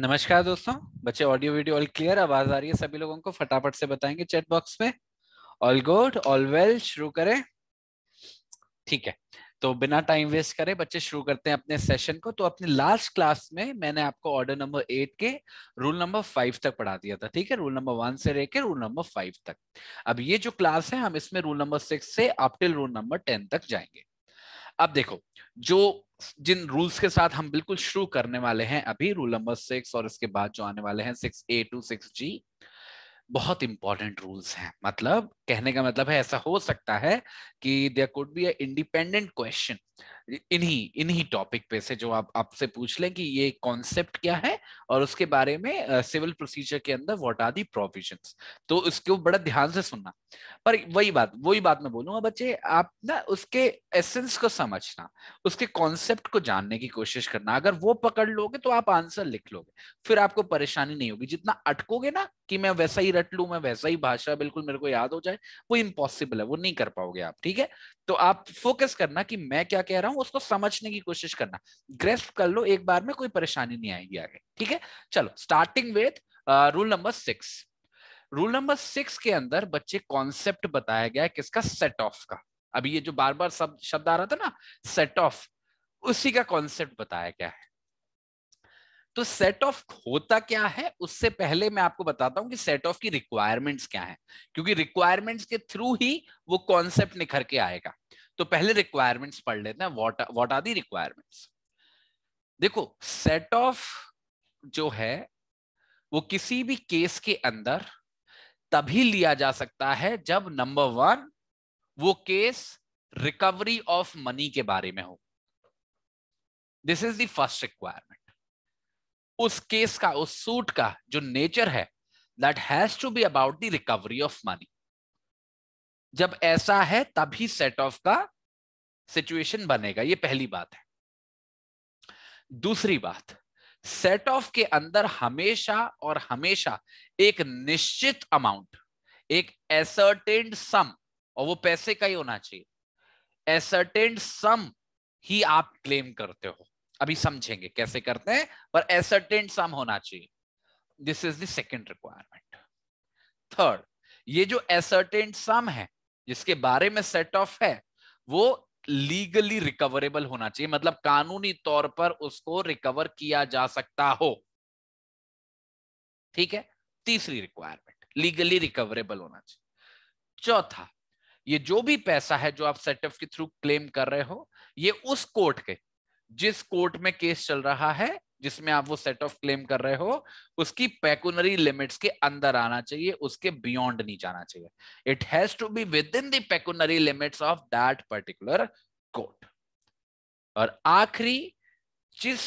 नमस्कार दोस्तों बच्चे ऑडियो वीडियो ऑल क्लियर आवाज आ रही है सभी लोगों को फटाफट से बताएंगे चैट बॉक्स में ऑल गुड ऑल वेल शुरू करें ठीक है तो बिना टाइम वेस्ट करें बच्चे शुरू करते हैं अपने सेशन को तो अपने लास्ट क्लास में मैंने आपको ऑर्डर नंबर एट के रूल नंबर फाइव तक पढ़ा दिया था ठीक है रूल नंबर वन से लेकर रूल नंबर फाइव तक अब ये जो क्लास है हम इसमें रूल नंबर सिक्स से अपटिल रूल नंबर टेन तक जाएंगे अब देखो जो जिन रूल्स के साथ हम बिल्कुल शुरू करने वाले हैं अभी रूल नंबर सिक्स और इसके बाद जो आने वाले हैं six A to six G बहुत इंपॉर्टेंट रूल्स हैं मतलब कहने का मतलब है ऐसा हो सकता है कि there could be independent question इन्हीं इन्हीं टॉपिक पे से जो आप आपसे पूछ लें कि ये कॉन्सेप्ट क्या है और उसके बारे में सिविल uh, प्रोसीजर के अंदर व्हाट आर दी प्रोविजंस तो उसके बड़ा ध्यान से सुनना पर वही बात वही बात मैं बोलूंगा बच्चे आप ना उसके एसेंस को समझना उसके कॉन्सेप्ट को जानने की कोशिश करना अगर वो पकड़ लोगे तो आप आंसर लिख लोगे फिर आपको परेशानी नहीं होगी जितना अटकोगे ना कि मैं वैसा ही रट लू मैं वैसा ही भाषा बिल्कुल मेरे को याद हो जाए वो इम्पॉसिबल है वो नहीं कर पाओगे आप ठीक है तो आप फोकस करना कि मैं क्या कह रहा हूँ हूं उसको समझने की कोशिश करना ग्रेस्प कर लो एक बार में कोई परेशानी नहीं आएगी आगे ठीक है चलो starting with rule number six rule number six के अंदर बच्चे कॉन्सेप्ट बताया गया है किसका सेट ऑफ का अभी ये जो बार बार सब शब्द आ रहा था ना सेट ऑफ उसी का कॉन्सेप्ट बताया गया है तो सेट ऑफ होता क्या है उससे पहले मैं आपको बताता हूं कि सेट ऑफ की रिक्वायरमेंट्स क्या है क्योंकि रिक्वायरमेंट्स के थ्रू ही वो कॉन्सेप्ट निखर के आएगा तो पहले रिक्वायरमेंट्स पढ़ लेते हैं what what are the requirements देखो सेट ऑफ जो है वो किसी भी केस के अंदर तभी लिया जा सकता है जब नंबर वन वो केस रिकवरी ऑफ मनी के बारे में हो this is the first requirement उस केस का उस सूट का जो नेचर है that has to be about the recovery of money जब ऐसा है तभी सेट ऑफ का सिचुएशन बनेगा ये पहली बात है दूसरी बात सेट ऑफ के अंदर हमेशा और हमेशा एक निश्चित अमाउंट एक एसर्टेंड सम और वो पैसे का ही होना चाहिए एसर्टेंड सम ही आप क्लेम करते हो अभी समझेंगे कैसे करते हैं पर एसर्टेंड सम होना चाहिए this is the second requirement third ये जो एसर्टेंड सम है जिसके बारे में सेट ऑफ है वो लीगली रिकवरेबल होना चाहिए मतलब कानूनी तौर पर उसको रिकवर किया जा सकता हो ठीक है तीसरी रिक्वायरमेंट लीगली रिकवरेबल होना चाहिए चौथा ये जो भी पैसा है जो आप सेट ऑफ के थ्रू क्लेम कर रहे हो ये उस कोर्ट के जिस कोर्ट में केस चल रहा है जिसमें आप वो सेट ऑफ क्लेम कर रहे हो उसकी पैकुनरी लिमिट्स के अंदर आना चाहिए उसके बियॉन्ड नहीं जाना चाहिए it has to be within pecuniary limits of that particular court और आखिरी जिस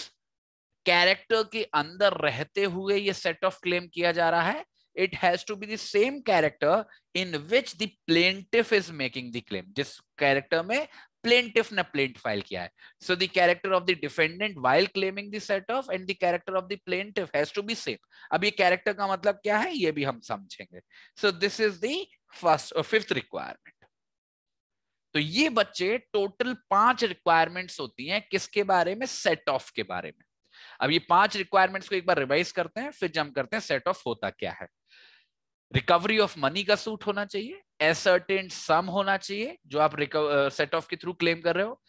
कैरेक्टर के अंदर रहते हुए ये सेट ऑफ क्लेम किया जा रहा है it has to be the same character in which the plaintiff is making the claim जिस कैरेक्टर में plaintiff ने plaint file किया है so the character of the defendant while claiming the set off and the character of the plaintiff has to be same अब ये character का मतलब क्या है ये भी हम समझेंगे so this is the first or fifth requirement तो ये बच्चे टोटल पांच रिक्वायरमेंट्स होती हैं किसके बारे में सेट ऑफ के बारे में अब ये पांच रिक्वायरमेंट्स को एक बार रिवाइज करते हैं फिर जम करते हैं सेट ऑफ होता क्या है रिकवरी ऑफ मनी का सूट होना चाहिए एसर्टेन सम होना चाहिए जो आप रिकवर सेट ऑफ के थ्रू क्लेम कर रहे हो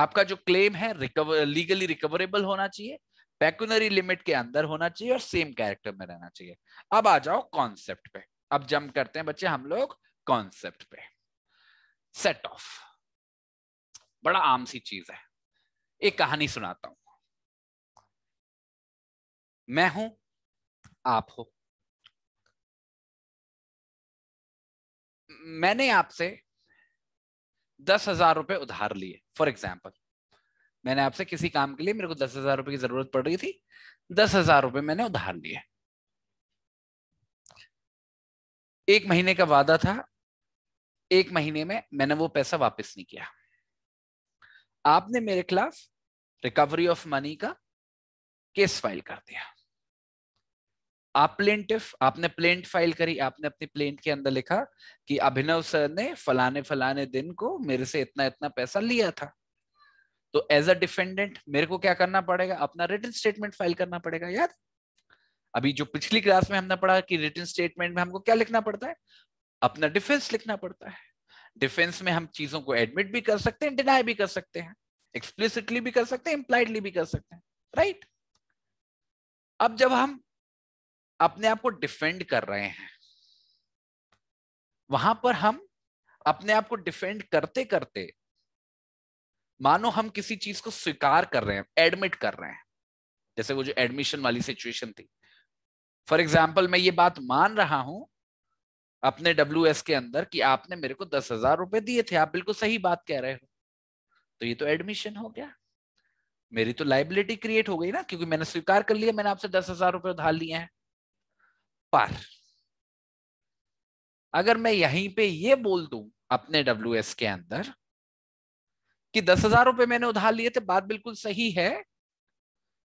आपका जो क्लेम है रिकवर लीगली रिकवरेबल होना चाहिए पैकुनरी लिमिट के अंदर होना चाहिए और सेम कैरेक्टर में रहना चाहिए अब आ जाओ कॉन्सेप्ट पे अब जम करते हैं बच्चे हम लोग कॉन्सेप्ट पे सेट ऑफ बड़ा आम सी चीज है एक कहानी सुनाता हूं मैं हूं आप हो मैंने आपसे दस हजार रुपए उधार लिए फॉर एग्जाम्पल मैंने आपसे किसी काम के लिए मेरे को दस हजार रुपए की जरूरत पड़ रही थी दस हजार रुपए मैंने उधार लिए एक महीने का वादा था एक महीने में मैंने वो पैसा वापस नहीं किया आपने मेरे खिलाफ रिकवरी ऑफ मनी का केस फाइल कर दिया आप प्लेंटिफ आपने प्लेंट फाइल करी आपने अपनी प्लेंट के अंदर लिखा कि अभिनव सर ने फलाने फलाने दिन को मेरे से इतना इतना पैसा लिया था तो एज अ डिफेंडेंट मेरे को क्या करना पड़ेगा अपना रिटर्न स्टेटमेंट फाइल करना पड़ेगा याद अभी जो पिछली क्लास में हमने पढ़ा कि रिटर्न स्टेटमेंट में हमको क्या लिखना पड़ता है अपना डिफेंस लिखना पड़ता है डिफेंस में हम चीजों को एडमिट भी कर सकते हैं डिनाई भी कर सकते हैं एक्सप्लिसिटली भी कर सकते हैं इम्प्लाइडली भी कर सकते हैं राइट right? अब जब हम अपने आप को डिफेंड कर रहे हैं वहां पर हम अपने आप को डिफेंड करते करते मानो हम किसी चीज को स्वीकार कर रहे हैं एडमिट कर रहे हैं जैसे वो जो एडमिशन वाली सिचुएशन थी फॉर एग्जाम्पल मैं ये बात मान रहा हूं अपने डब्ल्यू के अंदर कि आपने मेरे को दस हजार रुपए दिए थे आप बिल्कुल सही बात कह रहे हो तो ये तो एडमिशन हो गया मेरी तो लाइबिलिटी क्रिएट हो गई ना क्योंकि मैंने स्वीकार कर लिया मैंने आपसे दस हजार रुपए उधार लिए हैं पर अगर मैं यहीं पे ये बोल दूं अपने डब्ल्यू के अंदर कि दस हजार रुपए मैंने उधार लिए थे बात बिल्कुल सही है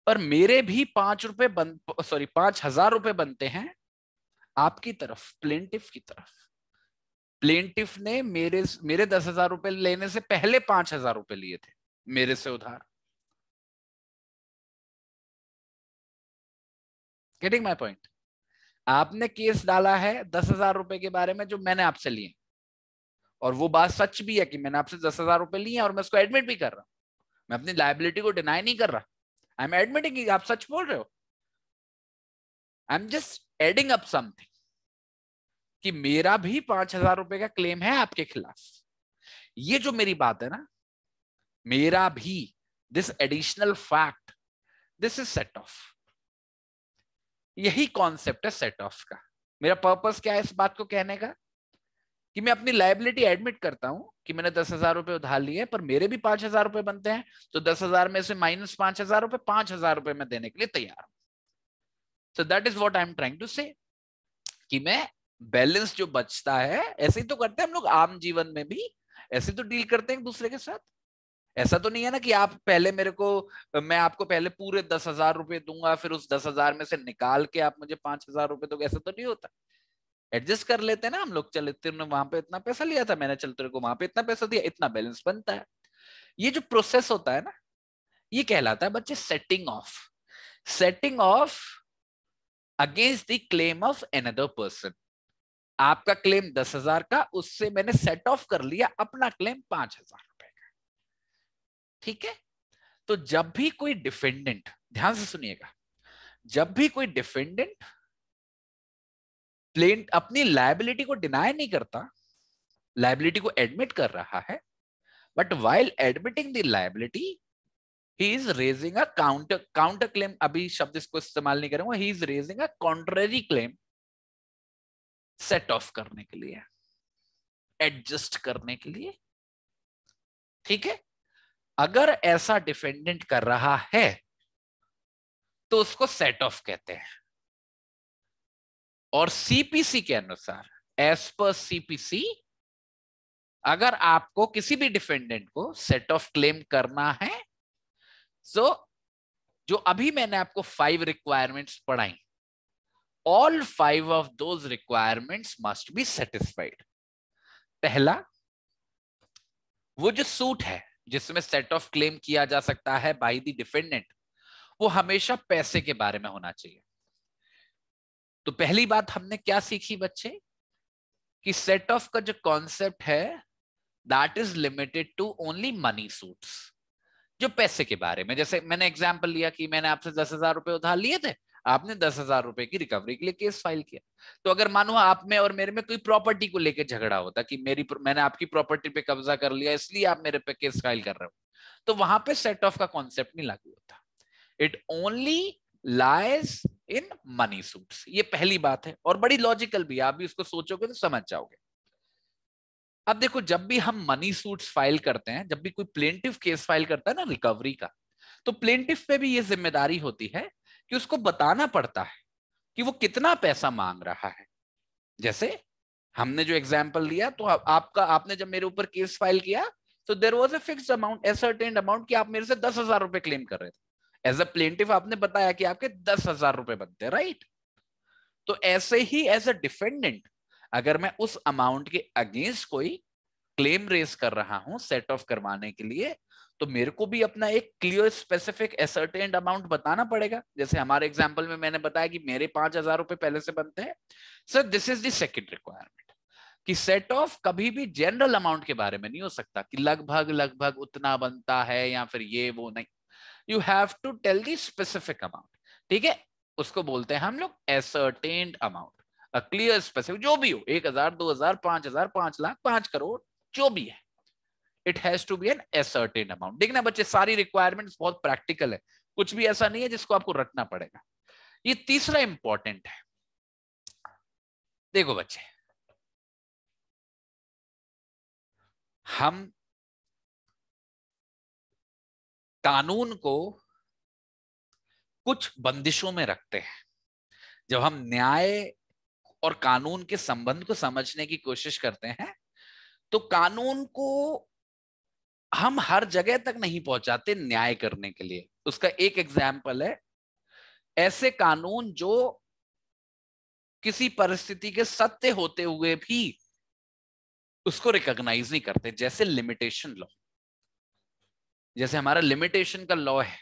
पर मेरे भी पांच रुपए बन सॉरी पांच हजार रुपए बनते हैं आपकी तरफ प्लेंटिफ की तरफ प्लेंटिफ ने मेरे मेरे दस हजार रुपए लेने से पहले पांच हजार रुपए लिए थे मेरे से उधार गेटिंग माई पॉइंट आपने केस डाला है दस हजार रुपए के बारे में जो मैंने आपसे लिए और वो बात सच भी है कि मैंने आपसे दस हजार रुपए लिए और मैं उसको एडमिट भी कर रहा हूं मैं अपनी लाइबिलिटी को डिनाई नहीं कर रहा आई एम एडमिटिंग आप सच बोल रहे हो I am just adding up something कि मेरा भी पांच हजार रुपए का क्लेम है आपके खिलाफ ये जो मेरी बात है ना मेरा भी this additional fact this is set off यही कॉन्सेप्ट है सेट ऑफ का मेरा पर्पस क्या है इस बात को कहने का कि मैं अपनी लाइबिलिटी एडमिट करता हूं कि मैंने दस हजार रुपए उधार लिए पर मेरे भी पांच हजार रुपए बनते हैं तो दस हजार में से माइनस पांच हजार रुपए पांच हजार रुपए में देने के लिए तैयार हूं so that is what I am trying to say कि मैं बैलेंस जो बचता है ऐसे ही तो करते हैं हम लोग आम जीवन में भी ऐसे तो डील करते हैं एक दूसरे के साथ ऐसा तो नहीं है ना कि आप पहले मेरे को मैं आपको पहले पूरे दस हजार रुपए दूंगा फिर उस दस हजार में से निकाल के आप मुझे पांच हजार रुपए दोगे ऐसा तो नहीं होता एडजस्ट कर लेते हैं ना हम लोग चले तेरे वहां पे इतना पैसा लिया था मैंने चल तेरे को वहां पे इतना पैसा दिया इतना बैलेंस बनता है ये जो प्रोसेस होता है ना ये कहलाता है बच्चे setting off setting off against the claim of another person आपका क्लेम दस हजार का उससे मैंने सेट ऑफ कर लिया अपना क्लेम पांच हजार ठीक है तो जब भी कोई डिफेंडेंट ध्यान से सुनिएगा जब भी कोई डिफेंडेंट प्लेन अपनी लाइबिलिटी को डिनाय नहीं करता लाइबिलिटी को एडमिट कर रहा है but while admitting the liability he is raising a counter counter claim अभी शब्द इसको इस्तेमाल नहीं करूंगा he is raising a contrary claim set off करने के लिए एडजस्ट करने के लिए ठीक है अगर ऐसा डिफेंडेंट कर रहा है तो उसको सेट ऑफ कहते हैं और सीपीसी के अनुसार एज पर सीपीसी अगर आपको किसी भी डिफेंडेंट को सेट ऑफ क्लेम करना है तो जो अभी मैंने आपको फाइव रिक्वायरमेंट्स पढ़ाई all five of those requirements must be satisfied पहला वो जो सूट है जिसमें सेट ऑफ क्लेम किया जा सकता है बाय द डिफेंडेंट वो हमेशा पैसे के बारे में होना चाहिए तो पहली बात हमने क्या सीखी बच्चे कि सेट ऑफ का जो कॉन्सेप्ट है that is limited to only money suits जो पैसे के बारे में जैसे मैंने एग्जाम्पल लिया कि मैंने आपसे दस हजार रुपए उधार लिए थे आपने दस हजार रुपए की रिकवरी के लिए केस फाइल किया तो अगर मानो आप में और मेरे में कोई प्रॉपर्टी को लेकर झगड़ा होता कि मेरी मैंने आपकी प्रॉपर्टी पे कब्जा कर लिया इसलिए आप मेरे पे केस फाइल कर रहे हो तो वहां पे सेट ऑफ का कॉन्सेप्ट नहीं लागू होता it only lies in money suits ये पहली बात है और बड़ी लॉजिकल भी आप भी उसको सोचोगे तो समझ जाओगे अब देखो जब भी हम मनी सूट्स फाइल करते हैं जब भी कोई प्लेंटिव केस फाइल करता है ना रिकवरी का तो प्लेंटिव पे भी ये जिम्मेदारी होती है कि उसको बताना पड़ता है कि वो कितना पैसा मांग रहा है जैसे हमने जो एग्जाम्पल लिया तो आ, आपका आपने जब मेरे ऊपर केस फाइल किया तो there was a fix amount ascertain amount कि आप मेरे से दस हजार रुपए क्लेम कर रहे थे एज अ प्लेटिव आपने बताया कि आपके दस हजार रुपए बनते राइट तो ऐसे ही एज अ डिफेंडेंट अगर मैं उस अमाउंट के अगेंस्ट कोई क्लेम रेस कर रहा हूं सेट ऑफ करवाने के लिए तो मेरे को भी अपना एक क्लियर स्पेसिफिक एसर्टेन अमाउंट बताना पड़ेगा जैसे हमारे एग्जाम्पल में मैंने बताया कि मेरे पांच हजार रुपए पहले से बनते हैं sir this is second requirement कि सेट ऑफ कभी भी जनरल अमाउंट के बारे में नहीं हो सकता कि लगभग लगभग उतना बनता है या फिर ये वो नहीं you have to tell the specific amount ठीक है उसको बोलते हैं हम लोग एसर्टेन अमाउंट क्लियर स्पेसिफिक जो भी हो एक हजार दो हजार पांच हजार पांच लाख पांच करोड़ जो भी है it has to be an ascertain amount देखना बच्चे सारी रिक्वायरमेंट बहुत प्रैक्टिकल है कुछ भी ऐसा नहीं है जिसको आपको रटना पड़ेगा ये तीसरा इंपॉर्टेंट है देखो बच्चे हम कानून को कुछ बंदिशों में रखते हैं जब हम न्याय और कानून के संबंध को समझने की कोशिश करते हैं तो कानून को हम हर जगह तक नहीं पहुंचाते न्याय करने के लिए उसका एक एग्जाम्पल है ऐसे कानून जो किसी परिस्थिति के सत्य होते हुए भी उसको रिकॉग्नाइज नहीं करते जैसे लिमिटेशन लॉ जैसे हमारा लिमिटेशन का लॉ है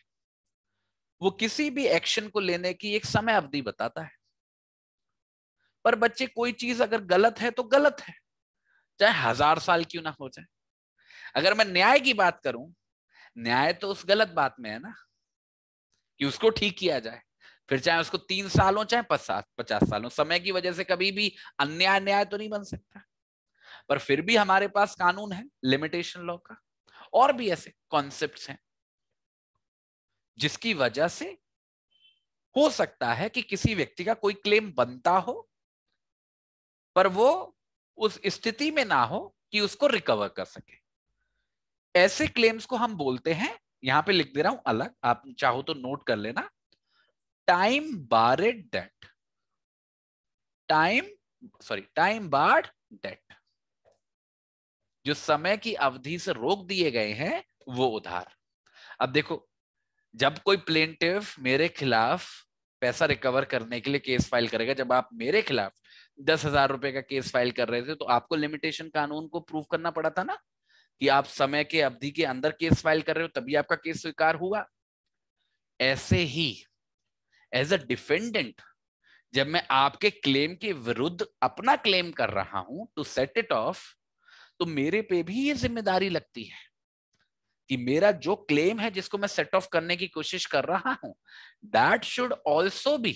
वो किसी भी एक्शन को लेने की एक समय अवधि बताता है पर बच्चे कोई चीज अगर गलत है तो गलत है चाहे हजार साल क्यों ना हो जाए अगर मैं न्याय की बात करूं न्याय तो उस गलत बात में है ना कि उसको ठीक किया जाए फिर चाहे उसको तीन साल हो चाहे पचास पचास साल हो समय की वजह से कभी भी अन्याय न्याय तो नहीं बन सकता पर फिर भी हमारे पास कानून है लिमिटेशन लॉ का और भी ऐसे कॉन्सेप्ट हैं जिसकी वजह से हो सकता है कि किसी व्यक्ति का कोई क्लेम बनता हो पर वो उस स्थिति में ना हो कि उसको रिकवर कर सके ऐसे क्लेम्स को हम बोलते हैं यहां पे लिख दे रहा हूं अलग आप चाहो तो नोट कर लेना time barred date time sorry time bar date जो समय की अवधि से रोक दिए गए हैं वो उधार अब देखो जब कोई प्लेंटिव मेरे खिलाफ पैसा रिकवर करने के लिए केस फाइल करेगा जब आप मेरे खिलाफ दस हजार रुपए का केस फाइल कर रहे थे तो आपको लिमिटेशन कानून को प्रूव करना पड़ा था ना कि आप समय के अवधि के अंदर केस फाइल कर रहे हो तभी आपका केस स्वीकार हुआ ऐसे ही एज अ डिफेंडेंट जब मैं आपके क्लेम के विरुद्ध अपना क्लेम कर रहा हूं टू सेट इट ऑफ तो मेरे पे भी ये जिम्मेदारी लगती है कि मेरा जो क्लेम है जिसको मैं सेट ऑफ करने की कोशिश कर रहा हूं that should also be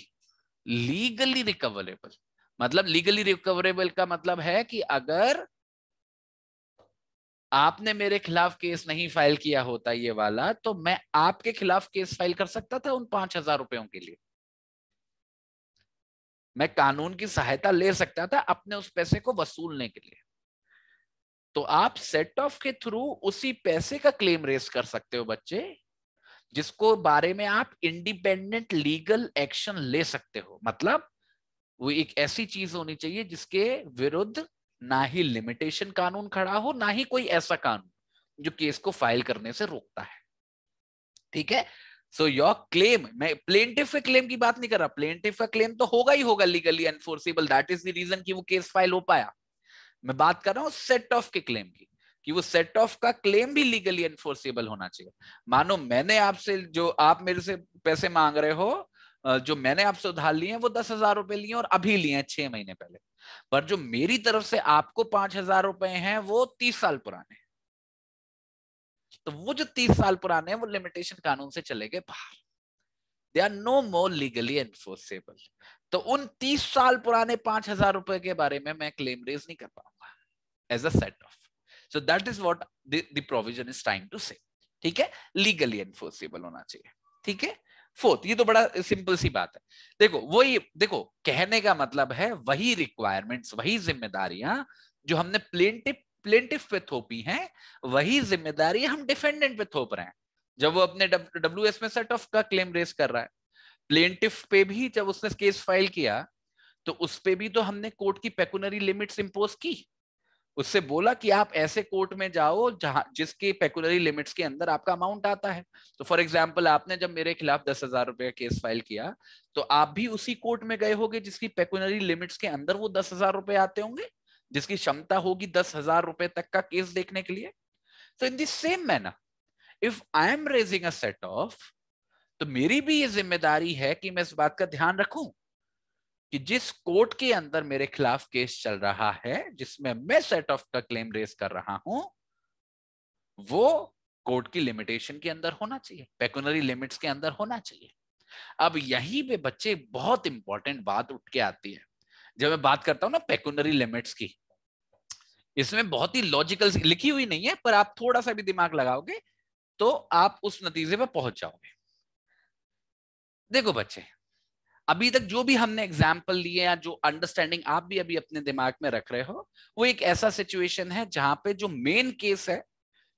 legally recoverable मतलब लीगली रिकवरेबल का मतलब है कि अगर आपने मेरे खिलाफ केस नहीं फाइल किया होता ये वाला तो मैं आपके खिलाफ केस फाइल कर सकता था उन पांच हजार रुपयों के लिए मैं कानून की सहायता ले सकता था अपने उस पैसे को वसूलने के लिए तो आप सेट ऑफ के थ्रू उसी पैसे का क्लेम रेस कर सकते हो बच्चे जिसको बारे में आप इंडिपेंडेंट लीगल एक्शन ले सकते हो मतलब वो एक ऐसी चीज होनी चाहिए जिसके विरुद्ध ना ही लिमिटेशन कानून खड़ा हो ना ही कोई ऐसा कानून जो केस को फाइल करने से रोकता है ठीक है सो योर क्लेम मैं प्लेंटिफ के क्लेम की बात नहीं कर रहा प्लेंटिफ का क्लेम तो होगा ही होगा legally enforceable that is the reason की वो केस फाइल हो पाया मैं बात कर रहा हूं सेट ऑफ के क्लेम की कि वो सेट ऑफ का क्लेम भी लीगली एनफोर्सिबल होना चाहिए मानो मैंने आपसे जो आप मेरे से पैसे मांग रहे हो जो मैंने आपसे उधार लिए हैं वो दस हजार रुपए लिए और अभी लिए हैं छह महीने पहले पर जो मेरी तरफ से आपको पांच हजार रुपए हैं वो तीस साल पुराने तो वो जो तीस साल पुराने हैं वो लिमिटेशन कानून से चले गए बाहर they are no more legally enforceable तो उन तीस साल पुराने पांच हजार रुपए के बारे में मैं क्लेम रेज नहीं कर पाऊंगा as a set off so that is what the provision is trying to say ठीक है लीगली एनफोर्सेबल होना चाहिए ठीक है फोर्थ ये तो बड़ा सिंपल सी बात है देखो वही देखो कहने का मतलब है वही रिक्वायरमेंट्स वही जिम्मेदारियां जो हमने प्लेंटिप प्लेंटिफ पे थोपी हैं वही जिम्मेदारी हम डिफेंडेंट पे थोप रहे हैं जब वो अपने डब्ल्यू एस में सेट ऑफ का क्लेम रेस कर रहा है प्लेंटिफ पे भी जब उसने केस फाइल किया तो उस पे भी तो हमने कोर्ट की पेकुनरी लिमिट्स इंपोज की उससे बोला कि आप ऐसे कोर्ट में जाओ जहां जिसके पेकुलरी लिमिट्स के अंदर आपका अमाउंट आता है तो फॉर एग्जांपल आपने जब मेरे खिलाफ दस हजार रुपये केस फाइल किया तो आप भी उसी कोर्ट में गए होगे जिसकी पेकुलरी लिमिट्स के अंदर वो दस हजार रुपये आते होंगे जिसकी क्षमता होगी दस हजार रुपए तक का केस देखने के लिए तो in this same manner if I am raising a set off तो मेरी भी ये जिम्मेदारी है कि मैं इस बात का ध्यान रखूं कि जिस कोर्ट के अंदर मेरे खिलाफ केस चल रहा है जिसमें मैं सेट ऑफ का क्लेम रेस कर रहा हूं वो कोर्ट की लिमिटेशन के अंदर होना चाहिए पेकुनरी लिमिट्स के अंदर होना चाहिए अब यहीं पे बच्चे बहुत इंपॉर्टेंट बात उठ के आती है जब मैं बात करता हूं ना पेकुनरी लिमिट्स की इसमें बहुत ही लॉजिकल लिखी हुई नहीं है पर आप थोड़ा सा भी दिमाग लगाओगे तो आप उस नतीजे पर पहुंच जाओगे देखो बच्चे अभी तक जो भी हमने एग्जाम्पल लिए या जो अंडरस्टैंडिंग आप भी अभी अपने दिमाग में रख रहे हो वो एक ऐसा सिचुएशन है जहां पे जो मेन केस है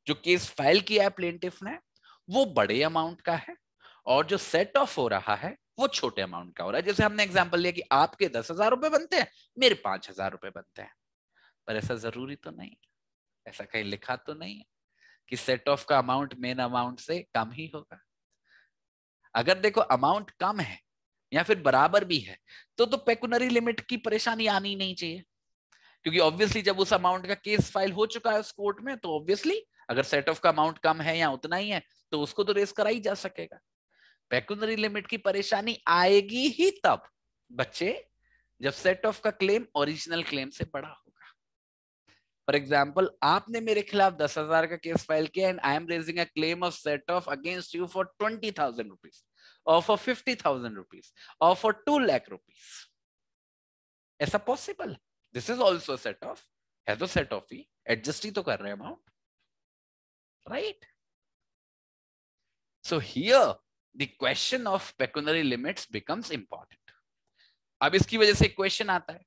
जो केस फाइल किया है प्लेंटिफ ने वो बड़े अमाउंट का है और जो सेट ऑफ हो रहा है वो छोटे अमाउंट का हो रहा है जैसे हमने एग्जाम्पल लिया कि आपके दस हजार रुपए बनते हैं मेरे पांच हजार रुपए बनते हैं पर ऐसा जरूरी तो नहीं ऐसा कहीं लिखा तो नहीं है कि सेट ऑफ का अमाउंट मेन अमाउंट से कम ही होगा अगर देखो अमाउंट कम है या फिर बराबर भी है तो तो पेकुनरी लिमिट की परेशानी आनी नहीं चाहिए क्योंकि ऑब्वियसली जब उस अमाउंट का केस फाइल हो चुका है उस कोर्ट में तो ऑब्वियसली अगर सेट ऑफ का अमाउंट कम है या उतना ही है तो उसको तो रेस करा ही जा सकेगा पेकुनरी लिमिट की परेशानी आएगी ही तब बच्चे जब सेट ऑफ का क्लेम ओरिजिनल क्लेम से बड़ा होगा फॉर एग्जाम्पल आपने मेरे खिलाफ दस हजार का केस फाइल किया and I am raising a claim of set off against you for twenty thousand rupees or 50,000 rupees or 2 lakh rupees. ऐसा possible this is also set off है तो सेट ऑफ ही एडजस्ट ही तो कर रहे हैं amount right so here the question of pecuniary limits becomes important अब इसकी वजह से क्वेश्चन आता है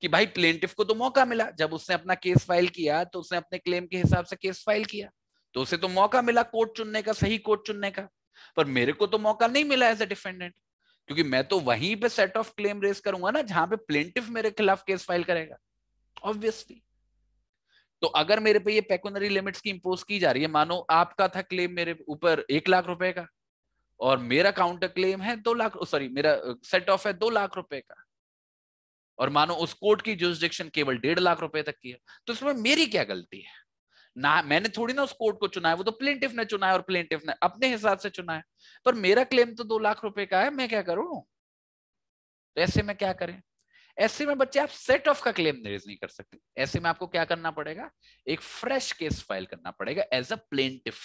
कि भाई प्लेंटिव को तो मौका मिला जब उसने अपना केस फाइल किया तो उसने अपने क्लेम के हिसाब से केस फाइल किया तो उसे तो मौका मिला कोर्ट चुनने का सही कोर्ट चुनने का पर मेरे को तो मौका नहीं मिला एज ए डिफेंडेंट क्योंकि मैं तो वहीं पे सेट ऑफ क्लेम रेस करूंगा ना जहां पे प्लेंटिफ मेरे खिलाफ केस फाइल करेगा ऑब्वियसली तो अगर मेरे पे ये पेकुनरी लिमिट्स की इंपोज की जा रही है मानो आपका था क्लेम मेरे ऊपर एक लाख रुपए का और मेरा काउंटर क्लेम है दो लाख सॉरी मेरा सेट ऑफ है दो लाख रुपए का और मानो उस कोर्ट की जोजिक्शन केवल डेढ़ लाख रुपए तक की है तो इसमें मेरी क्या गलती है ना मैंने थोड़ी ना उस कोर्ट को चुना है वो तो प्लेंटिफ ने चुना है और प्लेंटिफ ने अपने हिसाब से चुना है पर मेरा क्लेम तो दो लाख रुपए का है मैं क्या करूं तो ऐसे में क्या करें ऐसे में बच्चे आप सेट ऑफ का क्लेम रेज नहीं कर सकते ऐसे में आपको क्या करना पड़ेगा एक फ्रेश केस फाइल करना पड़ेगा एज अ प्लेंटिफ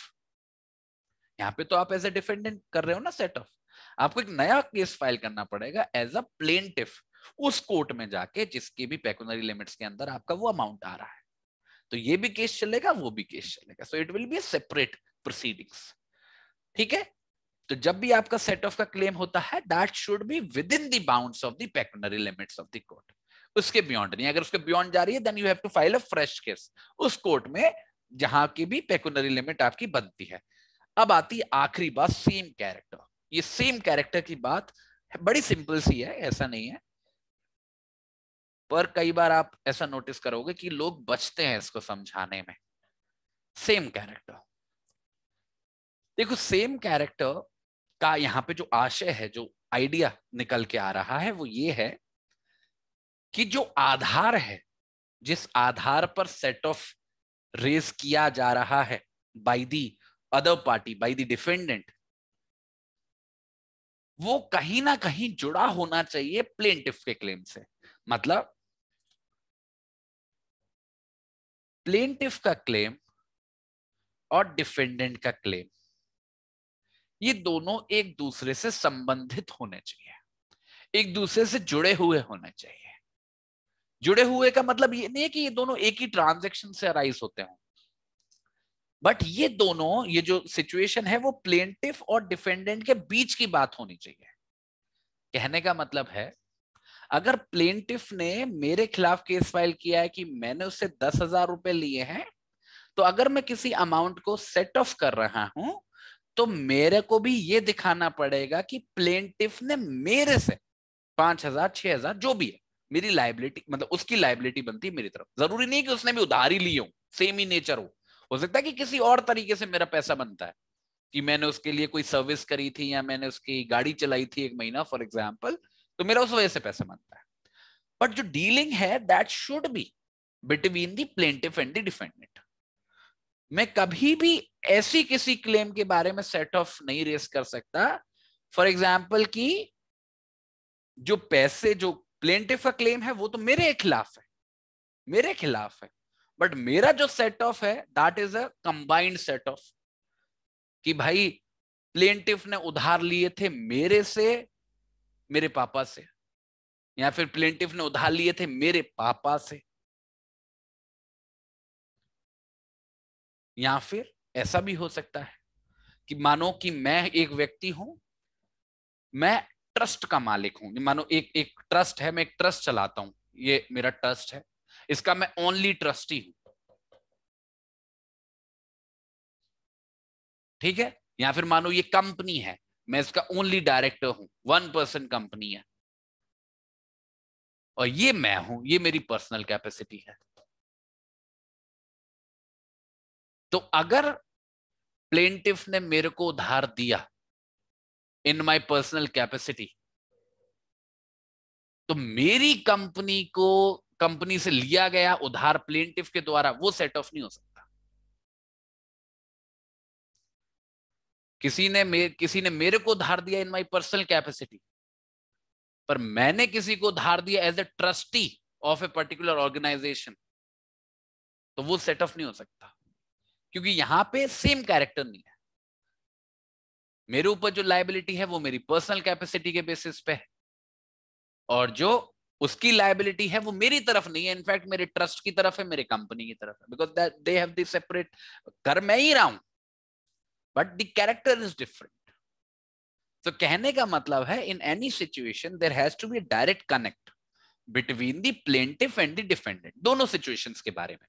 यहाँ पे तो आप एज अ डिफेंडेंट कर रहे हो ना सेट ऑफ आपको एक नया केस फाइल करना पड़ेगा एज अ प्लेंटिफ उस कोर्ट में जाके जिसके भी पेकुनरी लिमिट्स के अंदर आपका वो अमाउंट आ रहा है तो ये भी केस चलेगा वो भी केस चलेगा so it will be separate proceedings ठीक है तो जब भी आपका सेट ऑफ का क्लेम होता है that should be within the bounds of the pecuniary limits of the court उसके बियॉन्ड नहीं अगर उसके बियॉन्ड जा रही है then you have to file a fresh case उस कोर्ट में जहां की भी पेकुनरी लिमिट आपकी बनती है अब आती आखिरी बात सेम कैरेक्टर ये सेम कैरेक्टर की बात बड़ी सिंपल सी है ऐसा नहीं है पर कई बार आप ऐसा नोटिस करोगे कि लोग बचते हैं इसको समझाने में सेम कैरेक्टर देखो सेम कैरेक्टर का यहां पे जो आशय है जो आइडिया निकल के आ रहा है वो ये है कि जो आधार है जिस आधार पर सेट ऑफ रेज किया जा रहा है by the other party by the defendant वो कहीं ना कहीं जुड़ा होना चाहिए प्लेंटिफ के क्लेम से मतलब प्लेंटिफ का क्लेम और डिफेंडेंट का क्लेम ये दोनों एक दूसरे से संबंधित होने चाहिए एक दूसरे से जुड़े हुए होने चाहिए जुड़े हुए का मतलब ये नहीं है कि ये दोनों एक ही ट्रांजेक्शन से अराइज होते हों बट ये दोनों ये जो सिचुएशन है वो प्लेंटिफ और डिफेंडेंट के बीच की बात होनी चाहिए कहने का मतलब है अगर प्लेंटिफ ने मेरे खिलाफ केस फाइल किया है कि मैंने उससे दस हजार रुपए लिए हैं तो अगर मैं किसी अमाउंट को सेट ऑफ कर रहा हूं तो मेरे को भी ये दिखाना पड़ेगा कि प्लेंटिफ ने मेरे से पांच हजार छह हजार जो भी है मेरी लाइबिलिटी मतलब उसकी लाइबिलिटी बनती है मेरी तरफ जरूरी नहीं कि उसने भी उधारी लिया हो सेम ही नेचर हो हो सकता है कि किसी और तरीके से मेरा पैसा बनता है कि मैंने उसके लिए कोई सर्विस करी थी या मैंने उसकी गाड़ी चलाई थी एक महीना फॉर एग्जाम्पल तो मेरा उस वजह से पैसा बनता है बट जो डीलिंग है that should be between the plaintiff and the defendant मैं कभी भी ऐसी किसी क्लेम के बारे में सेट ऑफ नहीं रेस कर सकता फॉर एग्जाम्पल की जो पैसे जो प्लेंटिफ का क्लेम है वो तो मेरे खिलाफ है मेरे खिलाफ है बट मेरा जो सेट ऑफ है that is a combined set off कि भाई प्लेंटिफ ने उधार लिए थे मेरे से मेरे पापा से या फिर प्लेंटिफ ने उधार लिए थे मेरे पापा से या फिर ऐसा भी हो सकता है कि मानो कि मैं एक व्यक्ति हूं मैं ट्रस्ट का मालिक हूं मानो एक एक ट्रस्ट है मैं एक ट्रस्ट चलाता हूं ये मेरा ट्रस्ट है इसका मैं ओनली ट्रस्टी हूं ठीक है या फिर मानो ये कंपनी है मैं इसका ओनली डायरेक्टर हूं वन पर्सन कंपनी है और ये मैं हूं ये मेरी पर्सनल कैपेसिटी है तो अगर प्लेंटिफ ने मेरे को उधार दिया इन माय पर्सनल कैपेसिटी तो मेरी कंपनी को कंपनी से लिया गया उधार प्लेंटिफ के द्वारा वो सेट ऑफ नहीं हो सकता किसी ने मेरे किसी ने मेरे को धार दिया इन माई पर्सनल कैपेसिटी पर मैंने किसी को धार दिया as a trustee of a particular organisation तो वो सेट ऑफ नहीं हो सकता क्योंकि यहां पे सेम कैरेक्टर नहीं है मेरे ऊपर जो लाइबिलिटी है वो मेरी पर्सनल कैपेसिटी के बेसिस पे है और जो उसकी लाइबिलिटी है वो मेरी तरफ नहीं है इनफैक्ट मेरे ट्रस्ट की तरफ है मेरे कंपनी की तरफ है बिकॉज दे हैव सेपरेट कर मैं ही रहा हूं but the character is different तो कहने का मतलब है in any situation there has to be direct connect between the plaintiff and the defendant दोनों सिचुएशंस के बारे में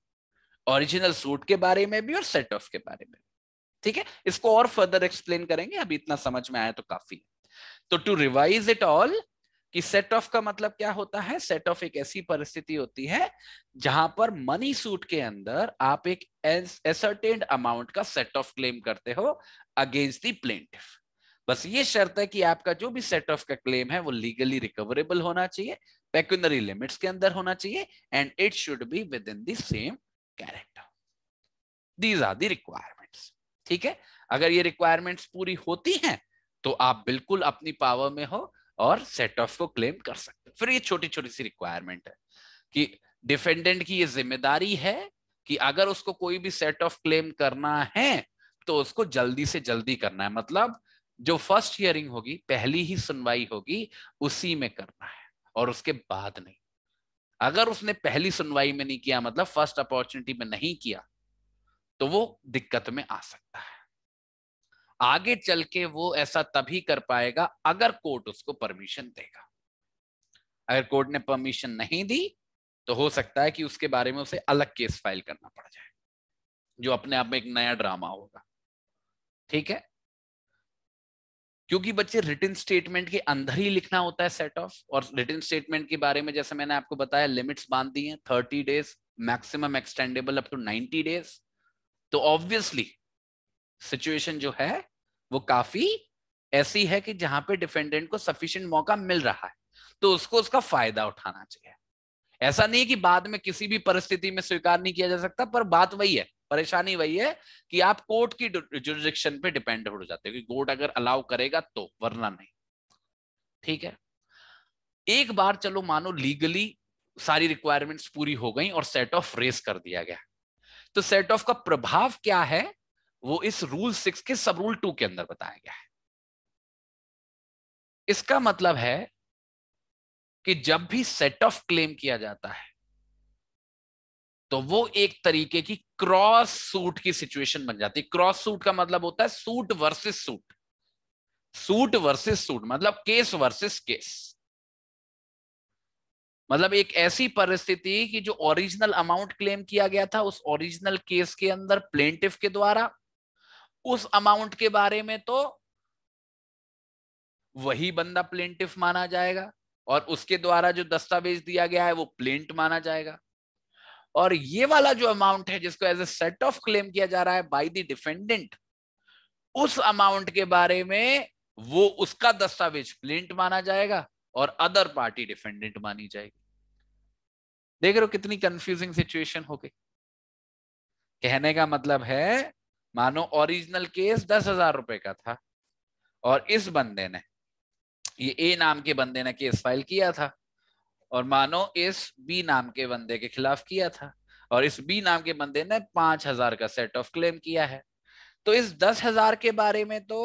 ओरिजिनल सूट के बारे में भी और सेट ऑफ के बारे में ठीक है इसको और फर्दर एक्सप्लेन करेंगे अभी इतना समझ में आया तो काफी तो टू रिवाइज इट ऑल कि सेट ऑफ का मतलब क्या होता है सेट ऑफ एक ऐसी परिस्थिति होती है जहां पर मनी सूट के अंदर आप एक एसर्टेन्ड अमाउंट का सेट ऑफ क्लेम करते हो अगेंस्ट दी प्लेंटिफ बस ये शर्त है कि आपका जो भी सेट ऑफ का क्लेम है वो लीगली रिकवरेबल होना चाहिए पेक्यूनरी लिमिट्स के अंदर होना चाहिए and it should be within the same character these are the requirements ठीक है अगर ये रिक्वायरमेंट्स पूरी होती हैं तो आप बिल्कुल अपनी पावर में हो और सेट ऑफ को क्लेम कर सकते फिर ये छोटी छोटी सी रिक्वायरमेंट है कि डिफेंडेंट की ये जिम्मेदारी है कि अगर उसको कोई भी सेट ऑफ क्लेम करना है तो उसको जल्दी से जल्दी करना है मतलब जो फर्स्ट हियरिंग होगी पहली ही सुनवाई होगी उसी में करना है और उसके बाद नहीं अगर उसने पहली सुनवाई में नहीं किया मतलब फर्स्ट अपॉर्चुनिटी में नहीं किया तो वो दिक्कत में आ सकता है आगे चल के वो ऐसा तभी कर पाएगा अगर कोर्ट उसको परमिशन देगा अगर कोर्ट ने परमिशन नहीं दी तो हो सकता है कि उसके बारे में उसे अलग केस फाइल करना पड़ जाए जो अपने आप में एक नया ड्रामा होगा ठीक है क्योंकि बच्चे रिटर्न स्टेटमेंट के अंदर ही लिखना होता है सेट ऑफ और रिटर्न स्टेटमेंट के बारे में जैसे मैंने आपको बताया लिमिट्स बांध दी हैं thirty days maximum extendable up to ninety days तो ऑब्वियसली सिचुएशन जो है वो काफी ऐसी है कि जहां पे डिफेंडेंट को सफिशियंट मौका मिल रहा है तो उसको उसका फायदा उठाना चाहिए ऐसा नहीं कि बाद में किसी भी परिस्थिति में स्वीकार नहीं किया जा सकता पर बात वही है परेशानी वही है कि आप कोर्ट की जुरिडिक्शन पे डिपेंड हो जाते हो कि कोर्ट अगर अलाउ करेगा तो वरना नहीं ठीक है एक बार चलो मानो लीगली सारी रिक्वायरमेंट्स पूरी हो गई और सेट ऑफ रेस कर दिया गया तो सेट ऑफ का प्रभाव क्या है वो इस रूल सिक्स के सब रूल टू के अंदर बताया गया है इसका मतलब है कि जब भी सेट ऑफ क्लेम किया जाता है तो वो एक तरीके की क्रॉस सूट की सिचुएशन बन जाती है क्रॉस सूट का मतलब होता है suit versus suit suit versus suit मतलब केस वर्सेस केस मतलब एक ऐसी परिस्थिति कि जो ओरिजिनल अमाउंट क्लेम किया गया था उस ओरिजिनल केस के अंदर प्लेंटिव के द्वारा उस अमाउंट के बारे में तो वही बंदा प्लेंटिफ माना जाएगा और उसके द्वारा जो दस्तावेज दिया गया है वो प्लेंट माना जाएगा और ये वाला जो अमाउंट है जिसको as a set off claim किया जा रहा है बाय द डिफेंडेंट उस अमाउंट के बारे में वो उसका दस्तावेज प्लेंट माना जाएगा और अदर पार्टी डिफेंडेंट मानी जाएगी देख रहे हो कितनी कंफ्यूजिंग सिचुएशन हो गई कहने का मतलब है मानो ओरिजिनल केस दस हजार रुपए का था और इस बंदे ने ये ए नाम के बंदे ने केस फाइल किया था और मानो इस बी नाम के बंदे के खिलाफ किया था और इस बी नाम के बंदे ने पांच हजार का सेट ऑफ क्लेम किया है तो इस दस हजार के बारे में तो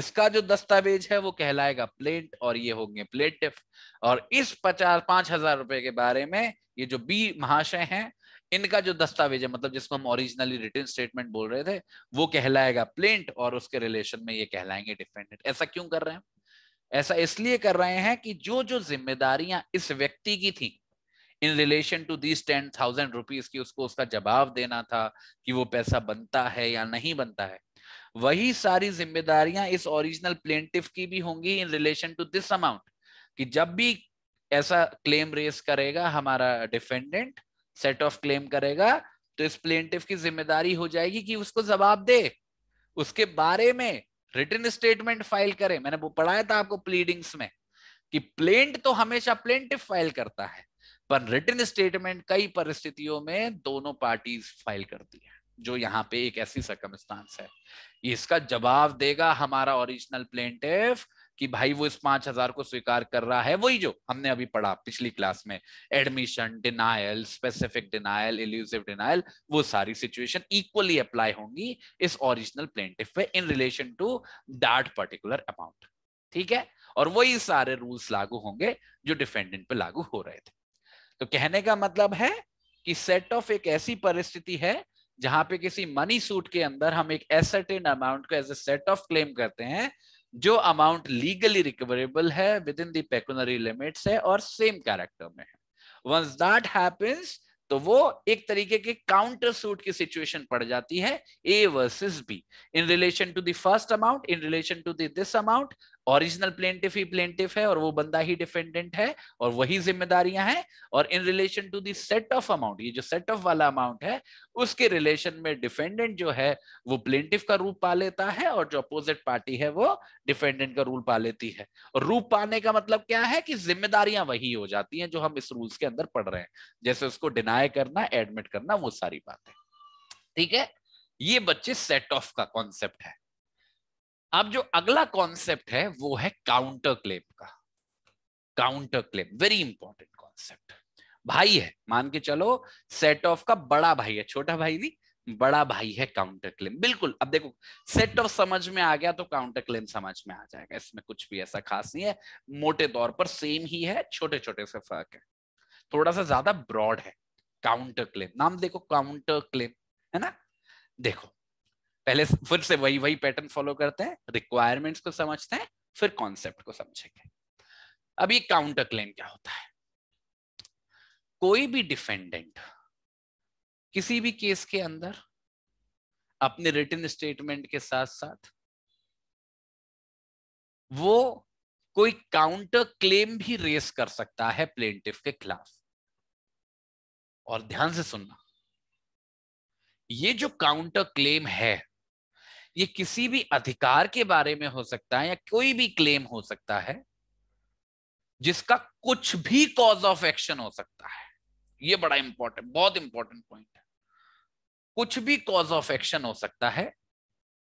इसका जो दस्तावेज है वो कहलाएगा प्लेट और ये होंगे प्लेटिफ और इस पचास पांच हजार रुपए के बारे में ये जो बी महाशय हैं इनका जो दस्तावेज है मतलब जिसको हम ओरिजिनली रिटर्न स्टेटमेंट बोल रहे थे वो कहलाएगा प्लेंट और उसके रिलेशन में ये कहलाएंगे डिफेंडेंट ऐसा क्यों कर रहे हैं ऐसा इसलिए कर रहे हैं कि जो जो जिम्मेदारियां इस व्यक्ति की थी in relation to these ten thousand rupees की उसको उसका जवाब देना था कि वो पैसा बनता है या नहीं बनता है वही सारी जिम्मेदारियां इस ओरिजिनल प्लेंटिव की भी होंगी in relation to this amount कि जब भी ऐसा क्लेम रेस करेगा हमारा डिफेंडेंट सेट ऑफ क्लेम करेगा तो इस प्लेंटिव की जिम्मेदारी हो जाएगी कि उसको जवाब दे उसके बारे में रिटर्न स्टेटमेंट फाइल करे मैंने वो पढ़ाया था आपको प्लीडिंग्स में कि प्लेंट तो हमेशा प्लेंटिव फाइल करता है पर रिटर्न स्टेटमेंट कई परिस्थितियों में दोनों पार्टीज फाइल करती है जो यहाँ पे एक ऐसी सकमस्तांस है इसका जवाब देगा हमारा ओरिजिनल प्लेंटिव कि भाई वो इस पांच हजार को स्वीकार कर रहा है वही जो हमने अभी पढ़ा पिछली क्लास में admission denial specific denial elusive denial वो सारी सिचुएशन इक्वली अप्लाई होंगी इस ओरिजिनल प्लेंटिफ पे in relation to that particular amount ठीक है और वही सारे रूल्स लागू होंगे जो डिफेंडेंट पे लागू हो रहे थे तो कहने का मतलब है कि सेट ऑफ एक ऐसी परिस्थिति है जहां पे किसी मनी सूट के अंदर हम एक एसर्टेन अमाउंट को as a set off claim करते हैं जो अमाउंट लीगली रिकवरेबल है विद इन दैकुनरी लिमिट्स है और सेम कैरेक्टर में है वंस दैट हैपेंस तो वो एक तरीके के काउंटर सूट की सिचुएशन पड़ जाती है A versus B in relation to the first amount in relation to this amount original plaintiff ही प्लेंटिफ है और वो बंदा ही डिफेंडेंट है और वही जिम्मेदारियां हैं और in relation to the set off amount ये जो सेट ऑफ वाला अमाउंट है उसके रिलेशन में डिफेंडेंट जो है वो प्लेंटिफ का रूप पा लेता है और जो अपोजिट पार्टी है वो डिफेंडेंट का रूल पा लेती है और रूप पाने का मतलब क्या है कि जिम्मेदारियां वही हो जाती हैं जो हम इस रूल्स के अंदर पढ़ रहे हैं जैसे उसको डिनाय करना एडमिट करना वो सारी बातें ठीक है ये बच्चे सेट ऑफ का कॉन्सेप्ट है अब जो अगला कॉन्सेप्ट है वो है काउंटर क्लेम का counter claim very important concept भाई है मान के चलो सेट ऑफ का बड़ा भाई है छोटा भाई नहीं बड़ा भाई है काउंटर क्लेम बिल्कुल अब देखो सेट ऑफ समझ में आ गया तो काउंटर क्लेम समझ में आ जाएगा इसमें कुछ भी ऐसा खास नहीं है मोटे तौर पर सेम ही है छोटे छोटे से फर्क है थोड़ा सा ज्यादा ब्रॉड है काउंटर क्लेम नाम देखो काउंटर क्लेम है ना देखो पहले फिर से वही वही पैटर्न फॉलो करते हैं रिक्वायरमेंट्स को समझते हैं फिर कॉन्सेप्ट को समझेंगे अभी काउंटर क्लेम क्या होता है कोई भी डिफेंडेंट किसी भी केस के अंदर अपने रिटर्न स्टेटमेंट के साथ साथ वो कोई काउंटर क्लेम भी रेस कर सकता है प्लेंटिफ के खिलाफ और ध्यान से सुनना ये जो काउंटर क्लेम है ये किसी भी अधिकार के बारे में हो सकता है या कोई भी क्लेम हो सकता है जिसका कुछ भी कॉज ऑफ एक्शन हो सकता है ये बड़ा इंपॉर्टेंट बहुत इंपॉर्टेंट पॉइंट है कुछ भी कॉज ऑफ एक्शन हो सकता है